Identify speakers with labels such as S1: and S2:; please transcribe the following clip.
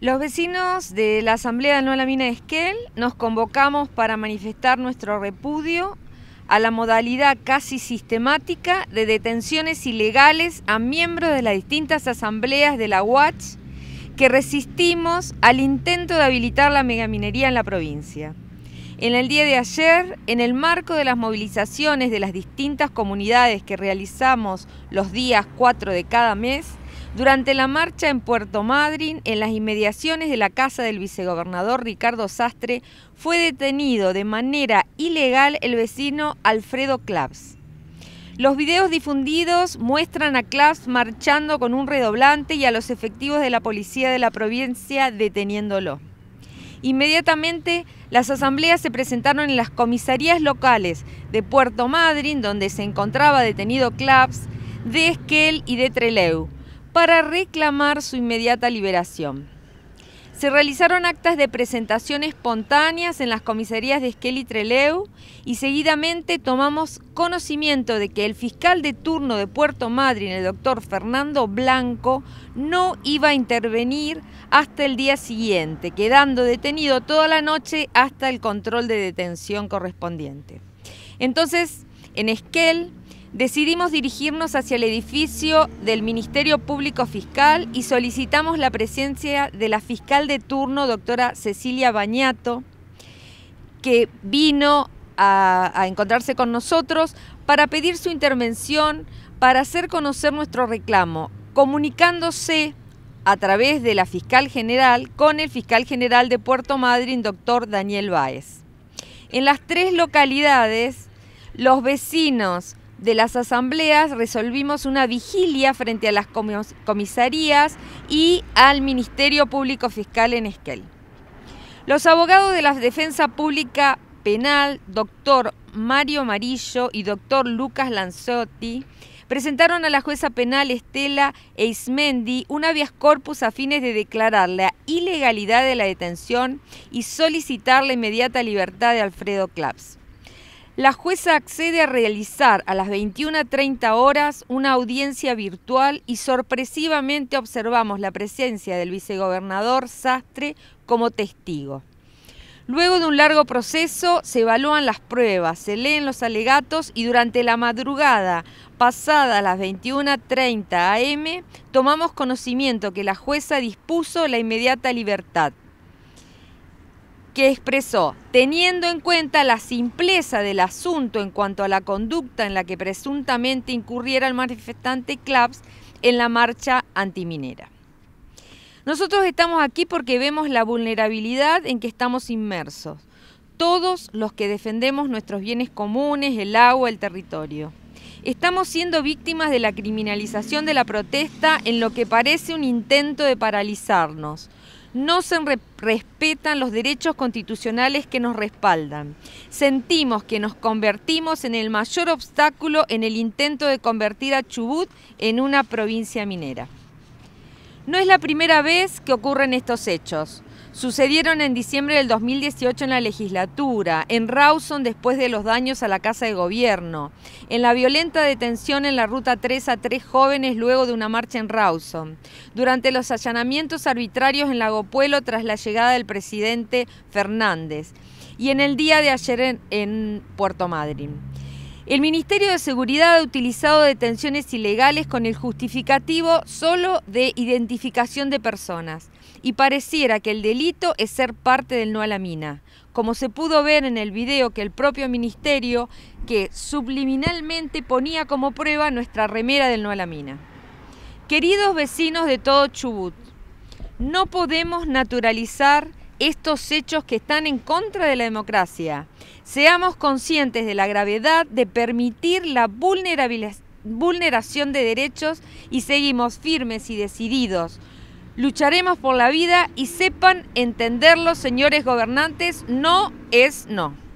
S1: Los vecinos de la Asamblea No a la Mina de Esquel nos convocamos para manifestar nuestro repudio a la modalidad casi sistemática de detenciones ilegales a miembros de las distintas asambleas de la UACH que resistimos al intento de habilitar la megaminería en la provincia. En el día de ayer, en el marco de las movilizaciones de las distintas comunidades que realizamos los días 4 de cada mes, durante la marcha en Puerto Madryn, en las inmediaciones de la casa del vicegobernador Ricardo Sastre, fue detenido de manera ilegal el vecino Alfredo Claps. Los videos difundidos muestran a Claps marchando con un redoblante y a los efectivos de la policía de la provincia deteniéndolo. Inmediatamente, las asambleas se presentaron en las comisarías locales de Puerto Madryn, donde se encontraba detenido Claps, de Esquel y de Treleu para reclamar su inmediata liberación. Se realizaron actas de presentación espontáneas en las comisarías de Esquel y Treleu y seguidamente tomamos conocimiento de que el fiscal de turno de Puerto Madryn, el doctor Fernando Blanco, no iba a intervenir hasta el día siguiente, quedando detenido toda la noche hasta el control de detención correspondiente. Entonces, en Esquel decidimos dirigirnos hacia el edificio del Ministerio Público Fiscal y solicitamos la presencia de la fiscal de turno, doctora Cecilia Bañato, que vino a, encontrarse con nosotros para pedir su intervención, para hacer conocer nuestro reclamo, comunicándose a través de la fiscal general con el fiscal general de Puerto Madryn, doctor Daniel Báez. En las tres localidades, los vecinos de las asambleas resolvimos una vigilia frente a las comisarías y al Ministerio Público Fiscal en Esquel. Los abogados de la Defensa Pública Penal, doctor Mario Marillo y doctor Lucas Lanzotti, presentaron a la jueza penal Estela Eismendi un habeas corpus a fines de declarar la ilegalidad de la detención y solicitar la inmediata libertad de Alfredo Claps. La jueza accede a realizar a las 21.30 horas una audiencia virtual y sorpresivamente observamos la presencia del vicegobernador Sastre como testigo. Luego de un largo proceso se evalúan las pruebas, se leen los alegatos y durante la madrugada, pasada a las 21.30 am, tomamos conocimiento que la jueza dispuso la inmediata libertad que expresó, teniendo en cuenta la simpleza del asunto en cuanto a la conducta en la que presuntamente incurriera el manifestante Claps en la marcha antiminera. Nosotros estamos aquí porque vemos la vulnerabilidad en que estamos inmersos, todos los que defendemos nuestros bienes comunes, el agua, el territorio. Estamos siendo víctimas de la criminalización de la protesta en lo que parece un intento de paralizarnos, no se respetan los derechos constitucionales que nos respaldan. Sentimos que nos convertimos en el mayor obstáculo en el intento de convertir a Chubut en una provincia minera. No es la primera vez que ocurren estos hechos sucedieron en diciembre del 2018 en la legislatura, en Rawson después de los daños a la Casa de Gobierno, en la violenta detención en la Ruta 3 a tres jóvenes luego de una marcha en Rawson, durante los allanamientos arbitrarios en Lagopuelo tras la llegada del presidente Fernández y en el día de ayer en, Puerto Madryn. El Ministerio de Seguridad ha utilizado detenciones ilegales con el justificativo solo de identificación de personas y pareciera que el delito es ser parte del no a la mina. Como se pudo ver en el video que el propio ministerio que subliminalmente ponía como prueba nuestra remera del no a la mina. Queridos vecinos de todo Chubut, no podemos naturalizar estos hechos que están en contra de la democracia. Seamos conscientes de la gravedad de permitir la vulneración de derechos y seguimos firmes y decididos. Lucharemos por la vida y sepan entenderlo, señores gobernantes, no es no.